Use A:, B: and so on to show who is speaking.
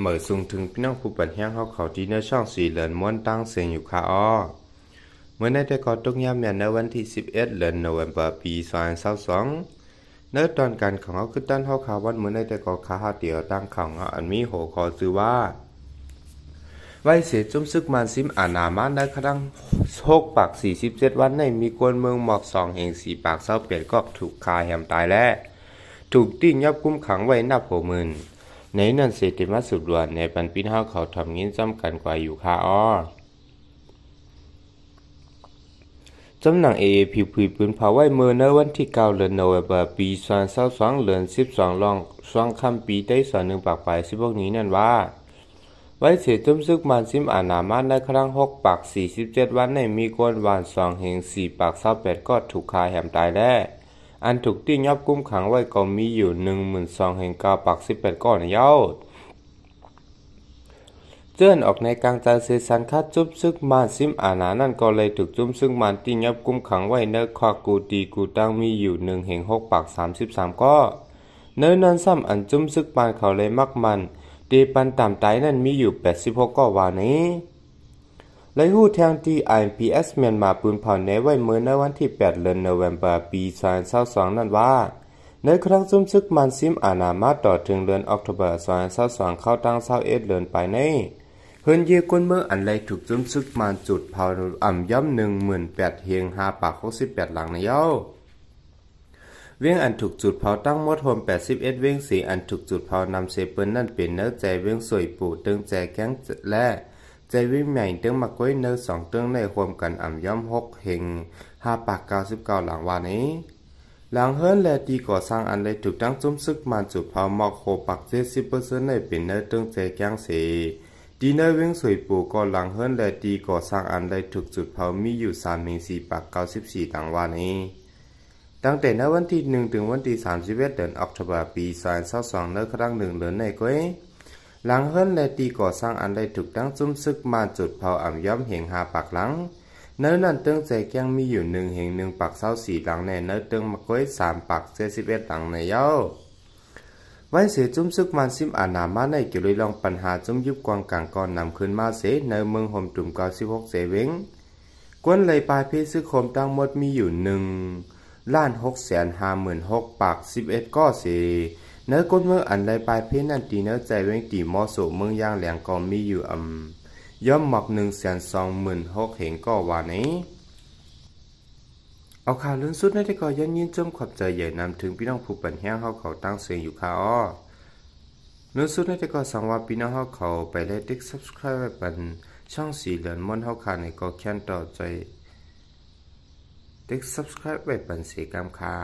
A: เมื่อสูงถึงพี่น้องผู้ปันแหงเขาเขาที่เนื้อช่องสีเหลือนม้วนตั้งเสียงอยู่ค่ะอ้อเมื่อในแต่ก่อต้งยามเนี่ยในวันที่ 11เดือนโนเวมเบอร์ปี2022เนื้อตอนการของเขาคือตั้นเขาข่าววัน เมื่อในแต่ก่อขาหาเตียวตั้งของเขาอันมีหัวคอซื้อว่า ไว้เสียจุ้มซึกมันซิมอานามาได้ครั้งโชกปาก47วันในมีกวนเมืองหมอกสองแห่งสี่ปากเศร้าเปลี่ยนก็ถูกคาแหมตายแล้วถูกติ้งยับกุ้มขังไว้นับหกหมื่นในนั่นเศรษฐมาสุดด่วนในปันปีนเฮาเขาทำเงินจำกันกว่าอยู่คาอ้อจำหนังเอพีพีปืนเผาไว้เมื่อในวันที่เก้าเดือนโนเวมเบอร์ปีสองเศร้าสองเดือนสิบสองลองสองคำปีได้สอนหนึ่งปากไปสิบพวกนี้นั่นว่า ไว้เสียจมซึกมันซิมอานามาในครั้งหกปากสี่สิบเจ็ดวันในมีกวนวันสองเหงสี่ปากเศร้าแปดก็ถูกคาแหมตายแล้วอันถูกที่ยอบกุ้มขังไว้ก็มีอยู่หนึ่งหมื่นสองแห่งกาปักสิบแปดก้อนยาาเจิ่อนออกในกลางใจเสสังคัดจุบซึกมานซิมอานานั่นก็เลยถูกจุ้มซึกมานที่ยับกุมขังไว้เนื้อคากูตีกูตั้งมีอยู่หนึ่งแห่งหกปากสามสิบสามก้อเนื้อนั้นซ้ำอันจุ้มซึกมานเขาเลยมักมันตีปันต่ำไตนั่นมีอยู่แปดสิบหกก้นวานี้ไลหูแทงที่ IPS เมียนมาปืนเผาในไว้เมื่อในวันที่ 8เดือนโนเวมเบอร์ปี2022นั่นว่า ในครั้งซุ่มซึกมันซิมอานามาต่อถึงเดือนออกตุเบอร์2022เข้าตั้ง้าเอ็ดเดือนไปในเฮือนเยกุนเมืองอันไลถูกซุ่มซึกมันจุดเผาอ่ำย่ำหหนึ่งมื่นแปดเฮงาปากหกสิบแปดหลังในเย้าเวียงอันถูกจุดเผาตั้งมดโฮม81เวียงสีอันถูกจุดเผานำเซเปิลนั่นเป็นเนื้อใจเวียงสวยปู่ตึงใจแก้งและจวิมงใหม่เตื้องมาก้อยเนอสองเตื้องในความกันอ่ำย่อมหกเหงห้าปากเก้าสิบเก้าหลังวานี้หลังเฮิรนและตีก่อสร้างอันเลยถูกตั้งจุ้มซึกมาจุดเผามอกโคปักเจ็ดสิบเปอร์เซ็นต์ในเป็นเนอเตื้องใจแก้งเสดีเนอร์วิ่งสวยปูก่อหลังเฮิรนและตีก่อสร้างอันเลยถูกจุดเผามีอยู่สามเมงสี่ปากเก้าสิบสี่หลังวานี้ตั้งแต่ณวันที่หนึ่งถึงวันที่สามสิบเอ็ดเดือนออกตุลาปีสองพันสิสองเนอครั้งหนึ่งเหลือในก้อยหลังเฮิรนเลตีก่อสร้างอันได้ถูกตั้งซุ้มซึกมาจุดเผาอ่ำย้อมเหงหาปากหลังเนื้อนั่นเติ้งใจแก้งมีอยู่หนึ่งเหงหนึ่งปากเศร้าสี่หลังในเนื้อเติ้งมาก้อยสามปากเจ็ดสิบเอ็ดหลังในเย้า ไว้เสียจุ้มซึกมันซิมอานามาในเกี่ยวลยลองปัญหาจุ้มยุบกวางกังก่อนนำขึ้นมาเสในเมืองหมจุ่มเก่าสิบหกเสวงกวนเลยปลายเพศซึกคมตั้งหมดมีอยู่หนึ่งล้านหกแสนห้าหมื่นหกปากสิบเอ็ดกอนสีเนื้อกดเมื่ออันใดปลายเพนนันตีเนื้อใจเวงตีมอโสเมืองย่างแหลงก็มีอยู่อืมย่อมหมอกหนึ่งแสนสองหมื่นหกเหงก็ว่านี้เอาข่าวลื่นสุดในที่ก็อยันยินจมขอบใจใหญ่นำถึงพี่น้องผู้ปันแห้งเขาเขาตั้งเสียงอยู่ค่าอ้อลื่นสุดในที่ก็อสังว่าพี่น้องเขาเขาไปเล้ติ๊กซับสไครป์ปปันช่องสีเหลืองมอนเขาขาในก่อแค้นต่อใจติ๊กซับสไครป์ไปปันสีกามคา